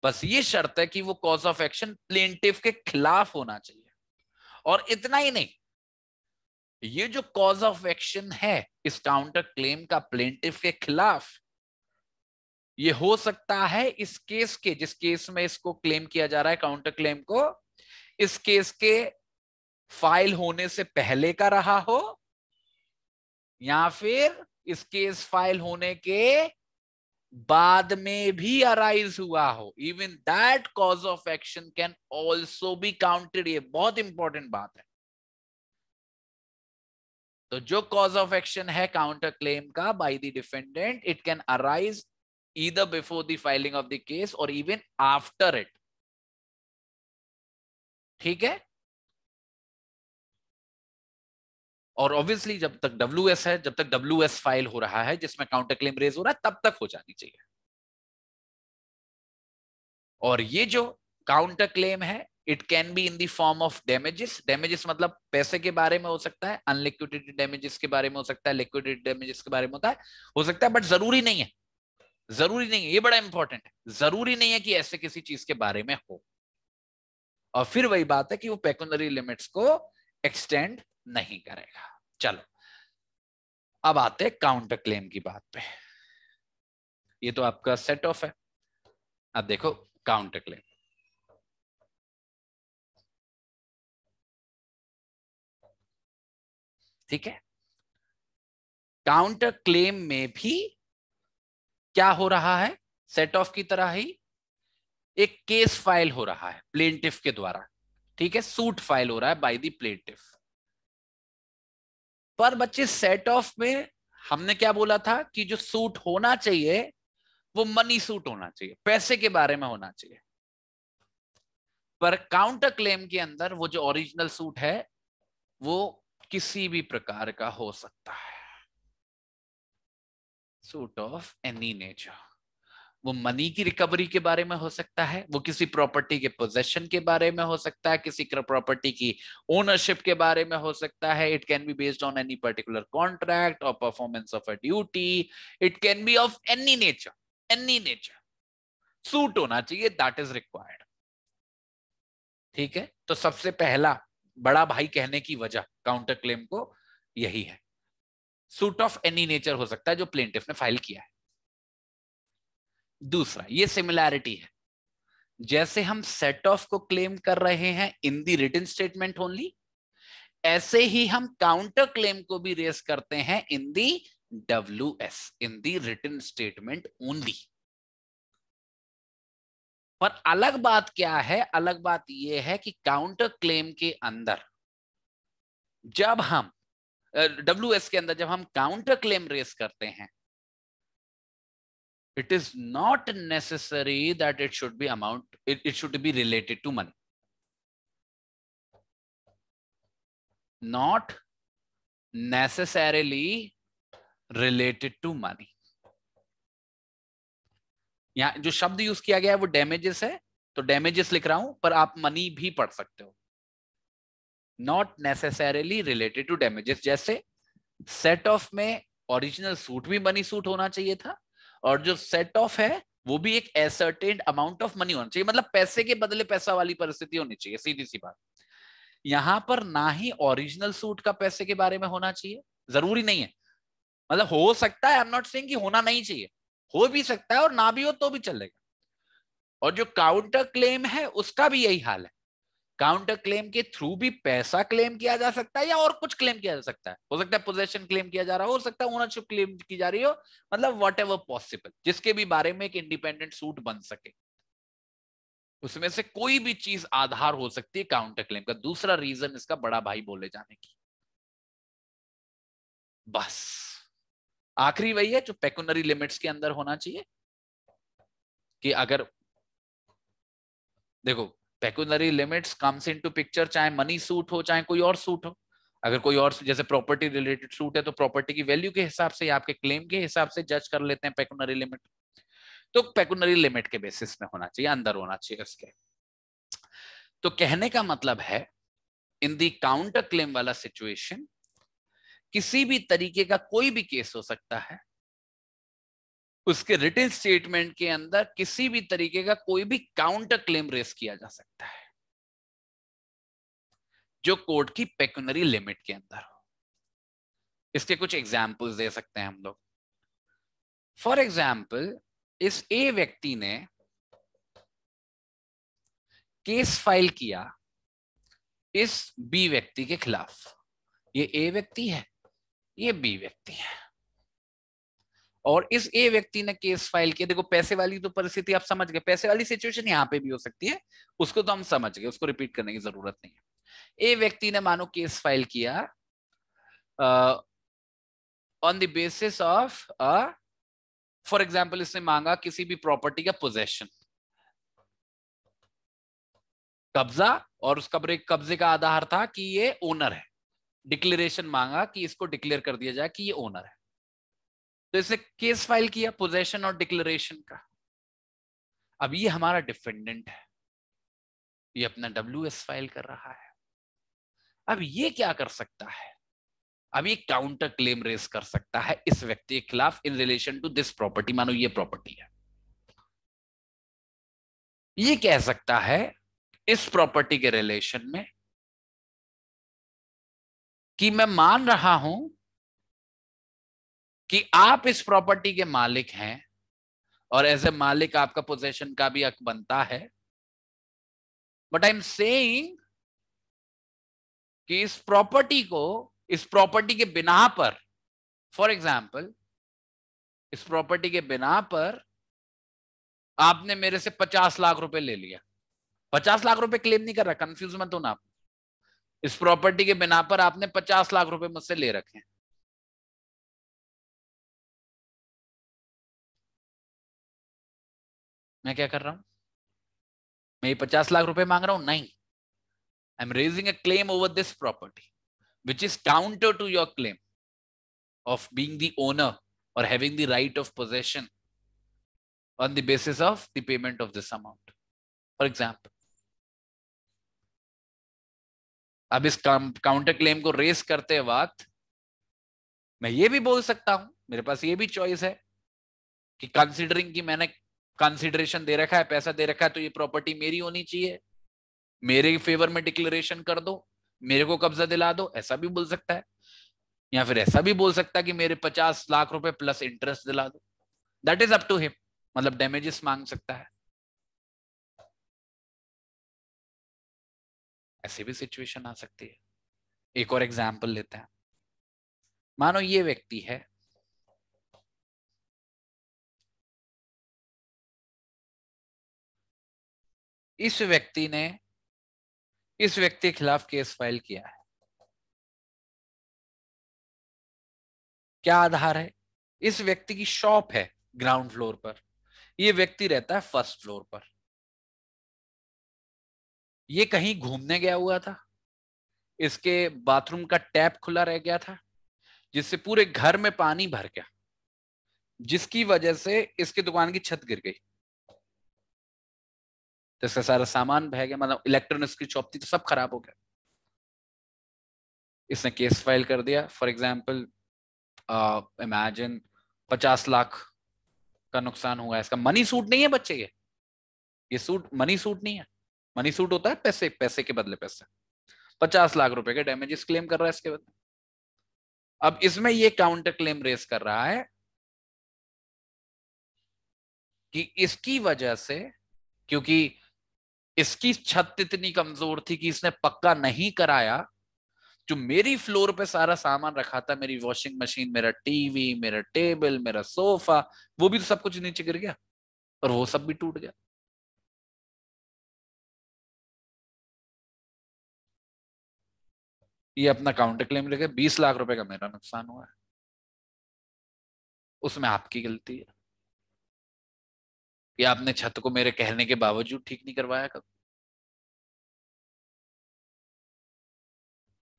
बस ये शर्त है कि वो कॉज ऑफ एक्शन प्लेंटिव के खिलाफ होना चाहिए और इतना ही नहीं ये जो कॉज ऑफ एक्शन है इस काउंटर क्लेम का प्लेंटिव के खिलाफ ये हो सकता है इस केस के जिस केस में इसको क्लेम किया जा रहा है काउंटर क्लेम को इस केस के फाइल होने से पहले का रहा हो या फिर इस केस फाइल होने के बाद में भी अराइज हुआ हो even that cause of action can also be counted ये बहुत इंपॉर्टेंट बात है तो जो कॉज ऑफ एक्शन है काउंटर क्लेम का by the defendant it can arise either before the filing of the case or even after it ठीक है और ऑब्वियसली जब तक डब्ल्यू है जब तक डब्ल्यू फाइल हो रहा है जिसमें काउंटर क्लेम रेज हो रहा है तब तक हो जानी चाहिए और ये जो काउंटर क्लेम है it can be in the form of damages damages मतलब पैसे के बारे में हो सकता है अनलिक्विडेटेड डैमेजेस के बारे में हो सकता है लिक्विडेटेड डैमेजेस के बारे में होता है हो सकता है बट जरूरी नहीं है जरूरी नहीं है ये बड़ा इंपॉर्टेंट है जरूरी नहीं है कि ऐसे किसी चीज के बारे में हो और फिर वही बात है कि वो पेकुनरी लिमिट्स को एक्सटेंड नहीं करेगा चलो अब आते हैं काउंटर क्लेम की बात पे ये तो आपका सेट ऑफ है अब देखो काउंटर क्लेम ठीक है काउंटर क्लेम में भी क्या हो रहा है सेट ऑफ की तरह ही एक केस फाइल हो रहा है प्लेंटिफ के द्वारा ठीक है सूट फाइल हो रहा है बाय दी प्लेंटिफ पर बच्चे सेट ऑफ में हमने क्या बोला था कि जो सूट होना चाहिए वो मनी सूट होना चाहिए पैसे के बारे में होना चाहिए पर काउंटर क्लेम के अंदर वो जो ओरिजिनल सूट है वो किसी भी प्रकार का हो सकता है सूट ऑफ एनी नेचर वो मनी की रिकवरी के बारे में हो सकता है वो किसी प्रॉपर्टी के पोजेशन के बारे में हो सकता है किसी प्रॉपर्टी की ओनरशिप के बारे में हो सकता है it can be based on any particular contract और performance of a duty it can be of any nature any nature suit होना चाहिए दैट इज रिक्वायर्ड ठीक है तो सबसे पहला बड़ा भाई कहने की वजह काउंटर क्लेम को यही है सूट ऑफ एनी नेचर हो सकता है जो प्लेटिफ ने फाइल किया है दूसरा ये सिमिलैरिटी है जैसे हम सेट ऑफ को क्लेम कर रहे हैं in the return statement only ऐसे ही हम काउंटर क्लेम को भी रेस करते हैं in the W S in the return statement only पर अलग बात क्या है अलग बात यह है कि काउंटर क्लेम के अंदर जब हम डब्ल्यू के अंदर जब हम काउंटर क्लेम रेस करते हैं it is not necessary that it should be amount it should be related to money not necessarily related to money यहां जो शब्द यूज किया गया है वो डैमेजेस है तो डैमेजेस लिख रहा हूं पर आप मनी भी पढ़ सकते हो not necessarily related to damages जैसे सेट ऑफ में ओरिजिनल सूट भी मनी सूट होना चाहिए था और जो सेट ऑफ है वो भी एक एसर्टेड अमाउंट ऑफ मनी होना चाहिए मतलब पैसे के बदले पैसा वाली परिस्थिति होनी चाहिए सीधी सी बात यहां पर ना ही ओरिजिनल सूट का पैसे के बारे में होना चाहिए जरूरी नहीं है मतलब हो सकता है आई एम नॉट सेइंग कि होना नहीं चाहिए हो भी सकता है और ना भी हो तो भी चलेगा और जो काउंटर क्लेम है उसका भी यही हाल है काउंटर क्लेम के थ्रू भी पैसा क्लेम किया जा सकता है या और कुछ क्लेम किया जा सकता है हो सकता है पोजेशन क्लेम किया जा रहा हो सकता है ओनरशिप क्लेम की जा रही हो मतलब वट एवर पॉसिबल जिसके भी बारे में एक इंडिपेंडेंट सूट बन सके उसमें से कोई भी चीज आधार हो सकती है काउंटर क्लेम का दूसरा रीजन इसका बड़ा भाई बोले जाने की बस आखिरी वही है जो पेकुनरी लिमिट्स के अंदर होना चाहिए कि अगर देखो pecuniary limits comes into picture चाहे मनी सूट हो चाहे कोई और सूट हो अगर कोई और जैसे प्रॉपर्टी रिलेटेड सूट है तो प्रॉपर्टी की वैल्यू के हिसाब से या आपके क्लेम के हिसाब से जज कर लेते हैं पेकुनरी लिमिट तो पेकुनरी लिमिट के बेसिस में होना चाहिए अंदर होना चाहिए उसके तो कहने का मतलब है इन दी काउंटर क्लेम वाला सिचुएशन किसी भी तरीके का कोई भी केस हो सकता है उसके रिटर्न स्टेटमेंट के अंदर किसी भी तरीके का कोई भी काउंटर क्लेम रेस किया जा सकता है जो कोर्ट की पेक्यूनरी लिमिट के अंदर हो इसके कुछ एग्जाम्पल्स दे सकते हैं हम लोग फॉर एग्जाम्पल इस ए व्यक्ति ने केस फाइल किया इस बी व्यक्ति के खिलाफ ये ए व्यक्ति है ये बी व्यक्ति है और इस ए व्यक्ति ने केस फाइल किया देखो पैसे वाली तो परिस्थिति आप समझ गए पैसे वाली सिचुएशन यहाँ पे भी हो सकती है उसको तो हम समझ गए उसको रिपीट करने की जरूरत नहीं है ए व्यक्ति ने मानो केस फाइल किया on the basis of for example इसने मांगा किसी भी प्रॉपर्टी का पोजेशन कब्जा और उस कब्जे कब्जे का आधार था कि ये ओनर है डिक्लेरेशन मांगा कि इसको डिक्लेयर कर दिया जाए कि ये ओनर है तो इसने केस फाइल किया पोजेशन और डिक्लेरेशन का अब ये हमारा डिफेंडेंट है ये अपना डब्ल्यू फाइल कर रहा है अब ये क्या कर सकता है अब ये काउंटर क्लेम रेस कर सकता है इस व्यक्ति के खिलाफ in relation to this property मानो ये प्रॉपर्टी है ये कह सकता है इस प्रॉपर्टी के रिलेशन में कि मैं मान रहा हूं कि आप इस प्रॉपर्टी के मालिक हैं और एज ए मालिक आपका पोजेशन का भी हक बनता है बट आई एम सेइंग कि इस प्रॉपर्टी को इस प्रॉपर्टी के बिना पर फॉर एग्जाम्पल इस प्रॉपर्टी के बिना पर आपने मेरे से पचास लाख रुपए ले लिया पचास लाख रुपए क्लेम नहीं कर रहा कंफ्यूज मत होना आप इस प्रॉपर्टी के बिना पर आपने पचास लाख रुपए मुझसे ले रखे हैं मैं क्या कर रहा हूं मैं ये पचास लाख रुपए मांग रहा हूं नहीं I am raising a claim over this property which is counter to your claim of being the owner और having the right of possession on the basis of the payment of this amount for example अब इस counter claim को race करते वक्त मैं ये भी बोल सकता हूं मेरे पास ये भी चॉइस है कि कंसिडरिंग कि मैंने कंसिडरेशन दे रखा है पैसा दे रखा है तो ये प्रॉपर्टी मेरी होनी चाहिए मेरे फेवर में डिक्लेरेशन कर दो मेरे को कब्जा दिला दो ऐसा भी बोल सकता है या फिर ऐसा भी बोल सकता है कि मेरे पचास लाख रुपए प्लस इंटरेस्ट दिला दो that is up to him मतलब डैमेजेस मांग सकता है ऐसी भी सिचुएशन आ सकती है एक और एग्जाम्पल लेते हैं मानो ये व्यक्ति है इस व्यक्ति ने इस व्यक्ति के खिलाफ केस फाइल किया है क्या आधार है इस व्यक्ति की शॉप है ग्राउंड फ्लोर पर यह व्यक्ति रहता है फर्स्ट फ्लोर पर यह कहीं घूमने गया हुआ था इसके बाथरूम का टैप खुला रह गया था जिससे पूरे घर में पानी भर गया जिसकी वजह से इसके दुकान की छत गिर गई तो इसका सारा सामान बह गया मतलब इलेक्ट्रॉनिक्स की चौप थी तो सब खराब हो गया इसने केस फाइल कर दिया फॉर एग्जाम्पल इमेजिन पचास लाख का नुकसान हुआ है इसका मनी सूट नहीं है बच्चे के ये सूट मनी सूट नहीं है मनी सूट होता है पैसे पैसे के बदले पैसे पचास लाख रुपए के डैमेजेस क्लेम कर रहा है इसके बदले अब इसमें ये काउंटर क्लेम रेस कर रहा है कि इसकी वजह से क्योंकि इसकी छत इतनी कमजोर थी कि इसने पक्का नहीं कराया जो मेरी फ्लोर पे सारा सामान रखा था मेरी वॉशिंग मशीन मेरा टीवी मेरा टेबल मेरा सोफा वो भी तो सब कुछ नीचे गिर गया और वो सब भी टूट गया ये अपना काउंटर क्लेम लेके बीस लाख रुपए का मेरा नुकसान हुआ है उसमें आपकी गलती है कि आपने छत को मेरे कहने के बावजूद ठीक नहीं करवाया कभी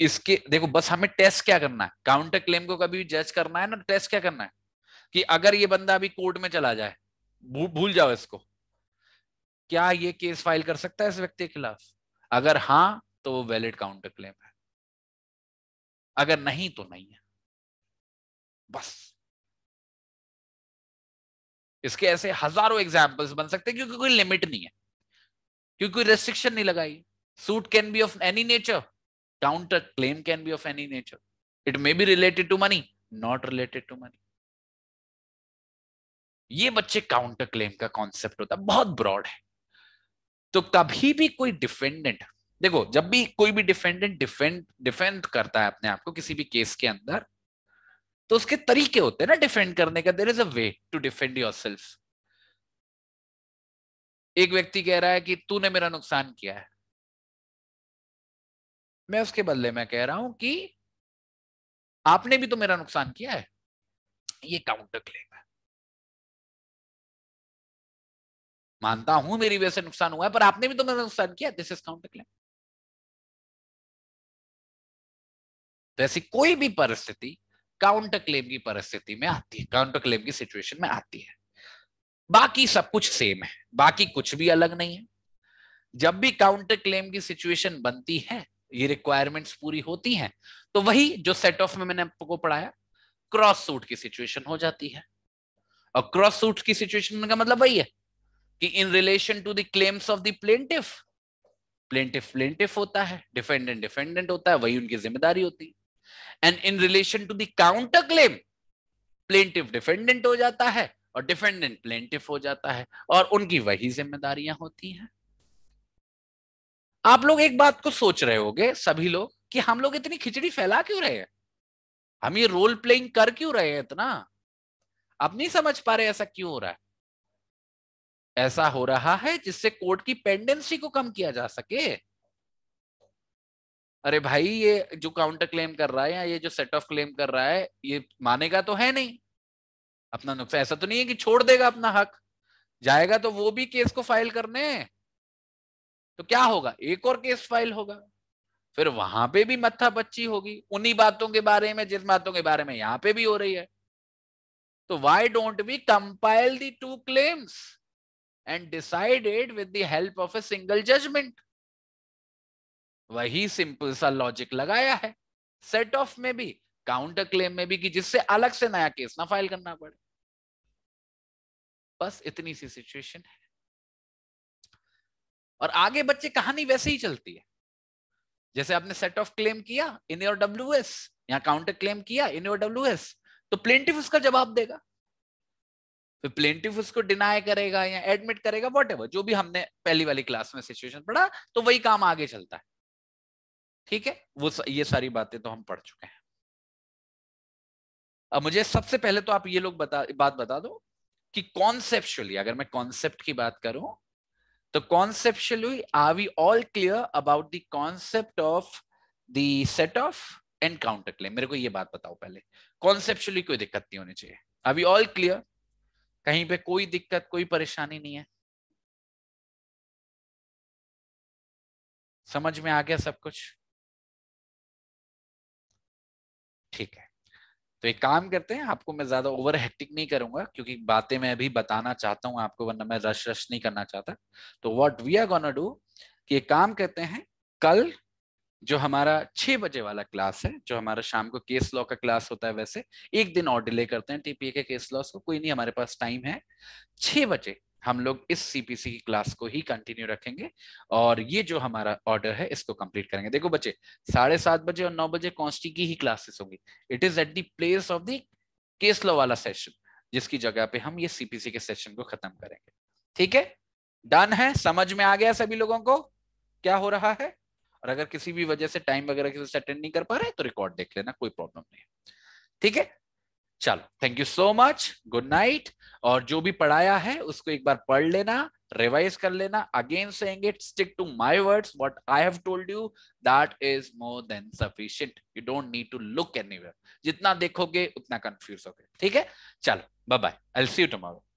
इसके देखो बस हमें टेस्ट क्या करना है काउंटर क्लेम को कभी जज करना है ना टेस्ट क्या करना है कि अगर ये बंदा अभी कोर्ट में चला जाए भूल जाओ इसको क्या ये केस फाइल कर सकता है इस व्यक्ति के खिलाफ अगर हाँ तो वो वैलिड काउंटर क्लेम है अगर नहीं तो नहीं है बस इसके ऐसे हजारों एग्जाम्पल्स बन सकते हैं क्योंकि कोई लिमिट नहीं है क्योंकि कोई रेस्ट्रिक्शन नहीं लगाई suit can be of any nature down counter claim can be of any nature it may be related to money not related to money ये बच्चे काउंटर क्लेम का कॉन्सेप्ट होता है बहुत ब्रॉड है तो कभी भी कोई डिफेंडेंट देखो जब भी कोई भी डिफेंडेंट डिफेंड डिफेंड करता है अपने आप को किसी भी केस के अंदर तो उसके तरीके होते हैं ना डिफेंड करने का there is a way to defend yourself एक व्यक्ति कह रहा है कि तूने मेरा नुकसान किया है मैं उसके बदले में कह रहा हूं कि आपने भी तो मेरा नुकसान किया है ये काउंटर क्लेम है मानता हूं मेरी वजह से नुकसान हुआ है पर आपने भी तो मेरा नुकसान किया दिस इज काउंटर क्लेम तो ऐसी कोई भी परिस्थिति काउंटर क्लेम की परिस्थिति में आती है काउंटर क्लेम की सिचुएशन में आती है बाकी सब कुछ सेम है बाकी कुछ भी अलग नहीं है जब भी काउंटर क्लेम की सिचुएशन बनती है ये रिक्वायरमेंट्स पूरी होती हैं तो वही जो सेट ऑफ में मैंने आपको पढ़ाया क्रॉस सूट की सिचुएशन हो जाती है और क्रॉस सूट की सिचुएशन का मतलब वही है कि in relation to the claims of the plaintiff plaintiff plaintiff होता है डिफेंडेंट डिफेंडेंट होता है वही उनकी जिम्मेदारी होती है and in relation to counter counter claim plaintiff defendant हो जाता है और डिफेंडेंट प्लेंटिव हो जाता है और उनकी वही जिम्मेदारियां होती हैं आप लोग एक बात को सोच रहे होगे सभी लोग कि हम लोग इतनी खिचड़ी फैला क्यों रहे हैं हम ये रोल प्लेइंग कर क्यों रहे हैं इतना आप नहीं समझ पा रहे ऐसा क्यों हो रहा है ऐसा हो रहा है जिससे कोर्ट की पेंडेंसी को कम किया जा सके अरे भाई ये जो काउंटर क्लेम कर रहा है या ये जो सेट ऑफ क्लेम कर रहा है ये मानेगा तो है नहीं अपना नुकसान ऐसा तो नहीं है कि छोड़ देगा अपना हक जाएगा तो वो भी केस को फाइल करने तो क्या होगा एक और केस फाइल होगा फिर वहां पे भी मत्था बच्ची होगी उन्हीं बातों के बारे में जिस बातों के बारे में यहां पे भी हो रही है तो why don't we compile the two claims and decided with the help of a single judgment वही सिंपल सा लॉजिक लगाया है सेट ऑफ में भी काउंटर क्लेम में भी कि जिससे अलग से नया केस ना फाइल करना पड़े बस इतनी सी सिचुएशन है और आगे बच्चे कहानी वैसे ही चलती है जैसे आपने सेट ऑफ क्लेम किया इन योर डब्ल्यू एस यहाँ काउंटर क्लेम किया इन योर डब्ल्यू एस तो प्लेंटिव उसका जवाब देगा फिर प्लेंटिव उसको डिनाय करेगा या एडमिट करेगा वॉट जो भी हमने पहली वाली क्लास में सिचुएशन पढ़ा तो वही काम आगे चलता है ठीक है वो ये सारी बातें तो हम पढ़ चुके हैं अब मुझे सबसे पहले तो आप ये लोग बता बात बता दो कि कॉन्सेप्चुअली अगर मैं कॉन्सेप्ट की बात करूं तो conceptually are we all clear about the concept of the set off and counter claim मेरे को ये बात बताओ पहले कॉन्सेप्चुअली कोई दिक्कत नहीं होनी चाहिए आर वी ऑल क्लियर कहीं पे कोई दिक्कत कोई परेशानी नहीं है समझ में आ गया सब कुछ ठीक है तो एक काम करते हैं आपको मैं ज्यादा ओवर हेक्टिक नहीं करूंगा क्योंकि बातें मैं अभी बताना चाहता हूं आपको वरना मैं रश रश नहीं करना चाहता तो what we are gonna do कि एक काम करते हैं कल जो हमारा छह बजे वाला क्लास है जो हमारा शाम को केस लॉ का क्लास होता है वैसे एक दिन और डिले करते हैं टीपीए के केस लॉस को कोई नहीं हमारे पास टाइम है छह बजे हम लोग इस सीपीसी की क्लास को ही कंटिन्यू रखेंगे और ये जो हमारा ऑर्डर है इसको कंप्लीट करेंगे देखो बच्चे साढ़े सात बजे और नौ बजे कॉन्स्टी की ही क्लासेस होंगी it is at the place of the case law वाला सेशन जिसकी जगह पे हम ये सीपीसी के सेशन को खत्म करेंगे ठीक है डन है समझ में आ गया सभी लोगों को क्या हो रहा है और अगर किसी भी वजह से टाइम वगैरह किसी से अटेंड नहीं कर पा रहे तो रिकॉर्ड देख लेना कोई प्रॉब्लम नहीं है ठीक है चलो thank you so much good night और जो भी पढ़ाया है उसको एक बार पढ़ लेना रिवाइज कर लेना again saying it stick to my words what I have told you that is more than sufficient you don't need to look anywhere जितना देखोगे उतना कंफ्यूज होगे ठीक है चलो bye bye I see you tomorrow